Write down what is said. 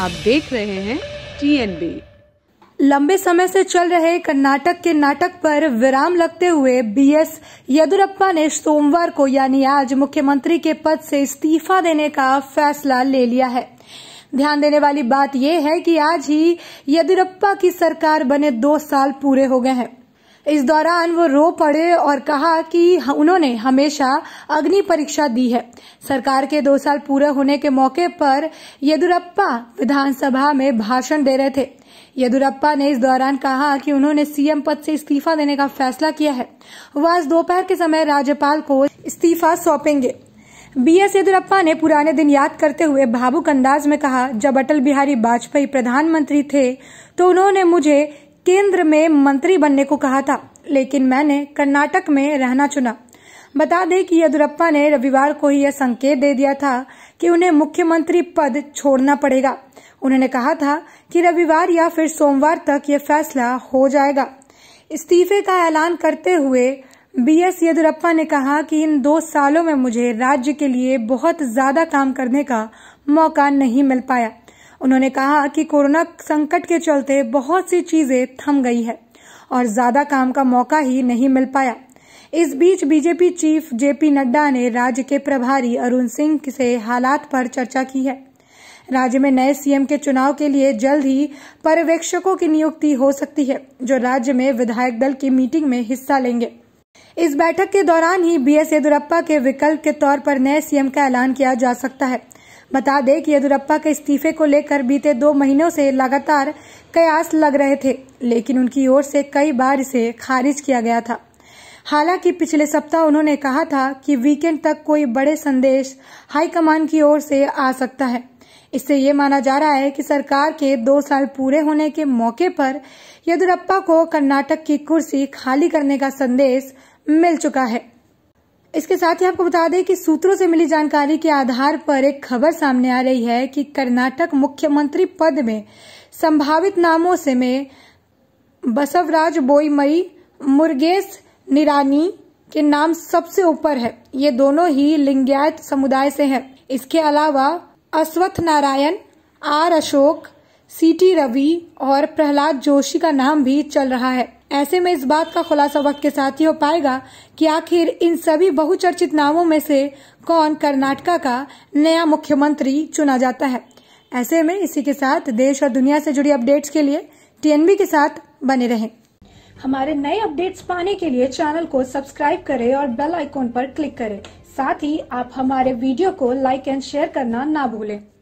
आप देख रहे हैं टीएनबी लंबे समय से चल रहे कर्नाटक के नाटक पर विराम लगते हुए बीएस येदुरप्पा ने सोमवार को यानी आज मुख्यमंत्री के पद से इस्तीफा देने का फैसला ले लिया है ध्यान देने वाली बात यह है कि आज ही येदुरप्पा की सरकार बने दो साल पूरे हो गए हैं इस दौरान वो रो पड़े और कहा कि उन्होंने हमेशा अग्नि परीक्षा दी है सरकार के दो साल पूरे होने के मौके पर येदुरप्पा विधानसभा में भाषण दे रहे थे येदुरप्पा ने इस दौरान कहा कि उन्होंने सीएम पद से इस्तीफा देने का फैसला किया है वह आज दोपहर के समय राज्यपाल को इस्तीफा सौंपेंगे बी एस येदुरप्पा ने पुराने दिन याद करते हुए भावुक अंदाज में कहा जब अटल बिहारी वाजपेयी प्रधानमंत्री थे तो उन्होंने मुझे केंद्र में मंत्री बनने को कहा था लेकिन मैंने कर्नाटक में रहना चुना बता दें कि येदुरप्पा ने रविवार को ही यह संकेत दे दिया था कि उन्हें मुख्यमंत्री पद छोड़ना पड़ेगा उन्होंने कहा था कि रविवार या फिर सोमवार तक यह फैसला हो जाएगा इस्तीफे का ऐलान करते हुए बी एस येदुरप्पा ने कहा कि इन दो सालों में मुझे राज्य के लिए बहुत ज्यादा काम करने का मौका नहीं मिल पाया उन्होंने कहा कि कोरोना संकट के चलते बहुत सी चीजें थम गई है और ज्यादा काम का मौका ही नहीं मिल पाया इस बीच बीजेपी चीफ जेपी नड्डा ने राज्य के प्रभारी अरुण सिंह से हालात पर चर्चा की है राज्य में नए सीएम के चुनाव के लिए जल्द ही पर्यवेक्षकों की नियुक्ति हो सकती है जो राज्य में विधायक दल की मीटिंग में हिस्सा लेंगे इस बैठक के दौरान ही बी एस येदुरप्पा के विकल्प के तौर पर नए सीएम का ऐलान किया जा सकता है बता दें कि येदुरप्पा के इस्तीफे को लेकर बीते दो महीनों से लगातार कयास लग रहे थे लेकिन उनकी ओर से कई बार इसे खारिज किया गया था हालांकि पिछले सप्ताह उन्होंने कहा था कि वीकेंड तक कोई बड़े संदेश हाईकमान की ओर से आ सकता है इससे ये माना जा रहा है कि सरकार के दो साल पूरे होने के मौके पर येदुरप्पा को कर्नाटक की कुर्सी खाली करने का संदेश मिल चुका है इसके साथ ही आपको बता दें कि सूत्रों से मिली जानकारी के आधार पर एक खबर सामने आ रही है कि कर्नाटक मुख्यमंत्री पद में संभावित नामों से में बसवराज बोईमई मुर्गेश निरानी के नाम सबसे ऊपर है ये दोनों ही लिंगायत समुदाय से हैं। इसके अलावा अश्वथ नारायण आर अशोक सीटी रवि और प्रहलाद जोशी का नाम भी चल रहा है ऐसे में इस बात का खुलासा वक्त के साथ ही हो पाएगा कि आखिर इन सभी बहुचर्चित नामों में से कौन कर्नाटका का नया मुख्यमंत्री चुना जाता है ऐसे में इसी के साथ देश और दुनिया से जुड़ी अपडेट्स के लिए टीएनबी के साथ बने रहें हमारे नए अपडेट्स पाने के लिए चैनल को सब्सक्राइब करें और बेल आइकॉन पर क्लिक करें साथ ही आप हमारे वीडियो को लाइक एंड शेयर करना ना भूलें